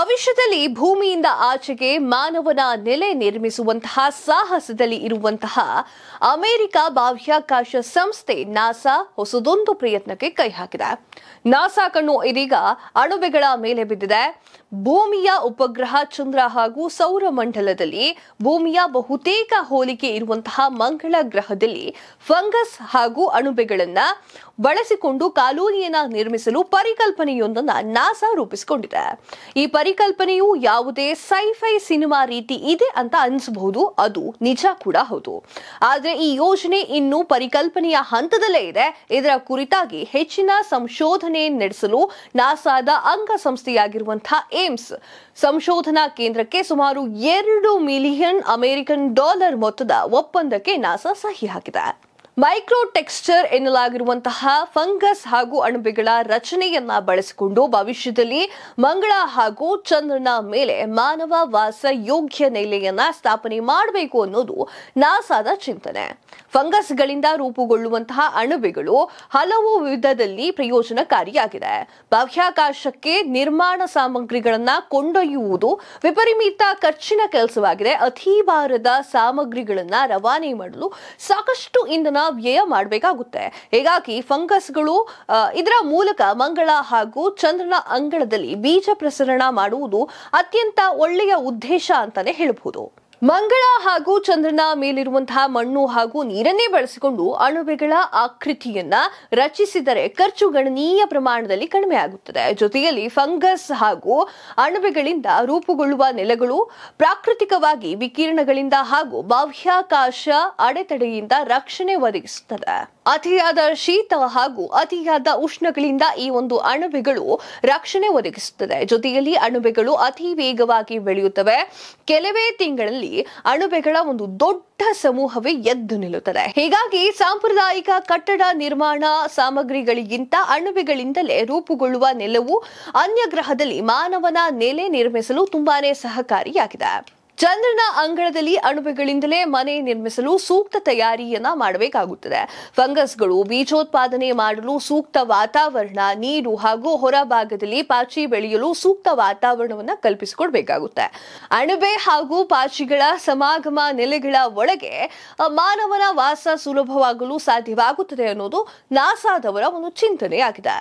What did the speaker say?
ಭವಿಷ್ಯದಲ್ಲಿ ಭೂಮಿಯಿಂದ ಆಚೆಗೆ ಮಾನವನ ನೆಲೆ ನಿರ್ಮಿಸುವಂತಹ ಸಾಹಸದಲ್ಲಿ ಇರುವಂತಹ ಅಮೆರಿಕ ಬಾಹ್ಯಾಕಾಶ ಸಂಸ್ಥೆ ನಾಸಾ ಹೊಸದೊಂದು ಪ್ರಯತ್ನಕ್ಕೆ ಕೈ ಹಾಕಿದೆ ನಾಸಾ ಕಣ್ಣು ಇದೀಗ ಅಣುಬೆಗಳ ಮೇಲೆ ಬಿದ್ದಿದೆ ಭೂಮಿಯ ಉಪಗ್ರಹ ಚಂದ್ರ ಹಾಗೂ ಸೌರಮಂಡಲದಲ್ಲಿ ಭೂಮಿಯ ಬಹುತೇಕ ಹೋಲಿಕೆ ಇರುವಂತಹ ಮಂಗಳ ಗ್ರಹದಲ್ಲಿ ಫಂಗಸ್ ಹಾಗೂ ಅಣುಬೆಗಳನ್ನ ಬಳಸಿಕೊಂಡು ಕಾಲೋನಿಯನ್ನ ನಿರ್ಮಿಸಲು ಪರಿಕಲ್ಪನೆಯೊಂದನ್ನು ನಾಸಾ ರೂಪಿಸಿಕೊಂಡಿದೆ ಈ ಪರಿಕಲ್ಪನೆಯು ಯಾವುದೇ ಸೈಫೈ ಸಿನಿಮಾ ರೀತಿ ಇದೆ ಅಂತ ಅನಿಸಬಹುದು ಅದು ನಿಜ ಕೂಡ ಹೌದು ಆದರೆ ಈ ಯೋಜನೆ ಇನ್ನು ಪರಿಕಲ್ಪನೆಯ ಹಂತದಲ್ಲೇ ಇದೆ ಇದರ ಕುರಿತಾಗಿ ಹೆಚ್ಚಿನ ಸಂಶೋಧನೆ ನಡೆಸಲು ನಾಸಾದ ಅಂಗಸಂಸ್ಥೆಯಾಗಿರುವಂತಹ ಏಮ್ಸ್ ಸಂಶೋಧನಾ ಕೇಂದ್ರಕ್ಕೆ ಸುಮಾರು ಎರಡು ಮಿಲಿಯನ್ ಅಮೆರಿಕನ್ ಡಾಲರ್ ಮೊತ್ತದ ಒಪ್ಪಂದಕ್ಕೆ ನಾಸಾ ಸಹಿ ಹಾಕಿದೆ ಮೈಕ್ರೋ ಟೆಕ್ಸ್ಚರ್ ಎನ್ನಲಾಗಿರುವಂತಹ ಫಂಗಸ್ ಹಾಗೂ ಅಣಬೆಗಳ ರಚನೆಯನ್ನ ಬಳಸಿಕೊಂಡು ಭವಿಷ್ಯದಲ್ಲಿ ಮಂಗಳ ಹಾಗೂ ಚಂದ್ರನ ಮೇಲೆ ಮಾನವ ವಾಸ ಯೋಗ್ಯ ನೆಲೆಯನ್ನ ಸ್ಥಾಪನೆ ಮಾಡಬೇಕು ಅನ್ನೋದು ನಾಸಾದ ಚಿಂತನೆ ಫಂಗಸ್ಗಳಿಂದ ರೂಪುಗೊಳ್ಳುವಂತಹ ಅಣಬೆಗಳು ಹಲವು ವಿಧದಲ್ಲಿ ಪ್ರಯೋಜನಕಾರಿಯಾಗಿದೆ ಬಾಹ್ಯಾಕಾಶಕ್ಕೆ ನಿರ್ಮಾಣ ಸಾಮಗ್ರಿಗಳನ್ನ ಕೊಂಡೊಯ್ಯುವುದು ವಿಪರೀತ ಖರ್ಚಿನ ಕೆಲಸವಾಗಿದೆ ಅತಿ ಭಾರದ ಸಾಮಗ್ರಿಗಳನ್ನ ರವಾನೆ ಮಾಡಲು ಸಾಕಷ್ಟು ಇಂಧನ ವ್ಯಯ ಮಾಡಬೇಕಾಗುತ್ತೆ ಹೀಗಾಗಿ ಫಂಗಸ್ಗಳು ಇದರ ಮೂಲಕ ಮಂಗಳ ಹಾಗೂ ಚಂದ್ರನ ಅಂಗಳದಲ್ಲಿ ಬೀಜ ಪ್ರಸರಣ ಮಾಡುವುದು ಅತ್ಯಂತ ಒಳ್ಳೆಯ ಉದ್ದೇಶ ಅಂತಾನೆ ಹೇಳಬಹುದು ಮಂಗಳ ಹಾಗೂ ಚಂದ್ರನ ಮೇಲಿರುವಂತಹ ಮಣ್ಣು ಹಾಗೂ ನೀರನ್ನೇ ಬಳಸಿಕೊಂಡು ಅಣುವೆಗಳ ಆಕೃತಿಯನ್ನ ರಚಿಸಿದರೆ ಖರ್ಚು ಗಣನೀಯ ಪ್ರಮಾಣದಲ್ಲಿ ಕಡಿಮೆ ಆಗುತ್ತದೆ ಜೊತೆಯಲ್ಲಿ ಫಂಗಸ್ ಹಾಗೂ ಅಣುವೆಗಳಿಂದ ರೂಪುಗೊಳ್ಳುವ ನೆಲಗಳು ಪ್ರಾಕೃತಿಕವಾಗಿ ವಿಕಿರಣಗಳಿಂದ ಹಾಗೂ ಬಾಹ್ಯಾಕಾಶ ಅಡೆತಡೆಯಿಂದ ರಕ್ಷಣೆ ಒದಗಿಸುತ್ತದೆ ಅತಿಯಾದ ಶೀತ ಹಾಗೂ ಅತಿಯಾದ ಉಷ್ಣಗಳಿಂದ ಈ ಒಂದು ಅಣುವೆಗಳು ರಕ್ಷಣೆ ಒದಗಿಸುತ್ತದೆ ಜೊತೆಯಲ್ಲಿ ಅಣುವೆಗಳು ಅತಿ ವೇಗವಾಗಿ ಬೆಳೆಯುತ್ತವೆ ಕೆಲವೇ ತಿಂಗಳಲ್ಲಿ ಅಣುಬೆಗಳ ಅಣಬೆಗಳ ಒಂದು ದೊಡ್ಡ ಸಮೂಹವೇ ಎದ್ದು ನಿಲ್ಲುತ್ತದೆ ಹೀಗಾಗಿ ಸಾಂಪ್ರದಾಯಿಕ ಕಟ್ಟಡ ನಿರ್ಮಾಣ ಸಾಮಗ್ರಿಗಳಿಗಿಂತ ಅಣಬೆಗಳಿಂದಲೇ ರೂಪುಗೊಳ್ಳುವ ನೆಲವು ಅನ್ಯ ಗ್ರಹದಲ್ಲಿ ಮಾನವನ ನೆಲೆ ನಿರ್ಮಿಸಲು ತುಂಬಾನೇ ಸಹಕಾರಿಯಾಗಿದೆ ಚಂದ್ರನ ಅಂಗಳದಲ್ಲಿ ಅಣುಬೆಗಳಿಂದಲೇ ಮನೆ ನಿರ್ಮಿಸಲು ಸೂಕ್ತ ತಯಾರಿಯನ್ನ ಮಾಡಬೇಕಾಗುತ್ತದೆ ಫಂಗಸ್ಗಳು ಬೀಜೋತ್ಪಾದನೆ ಮಾಡಲು ಸೂಕ್ತ ವಾತಾವರಣ ನೀರು ಹಾಗೂ ಹೊರಭಾಗದಲ್ಲಿ ಪಾಚಿ ಬೆಳೆಯಲು ಸೂಕ್ತ ವಾತಾವರಣವನ್ನು ಕಲ್ಪಿಸಿಕೊಡ್ಬೇಕಾಗುತ್ತೆ ಅಣಬೆ ಹಾಗೂ ಪಾಚಿಗಳ ಸಮಾಗಮ ನೆಲೆಗಳ ಒಳಗೆ ಮಾನವನ ವಾಸ ಸುಲಭವಾಗಲು ಸಾಧ್ಯವಾಗುತ್ತದೆ ಅನ್ನೋದು ನಾಸಾದವರ ಒಂದು ಚಿಂತನೆಯಾಗಿದೆ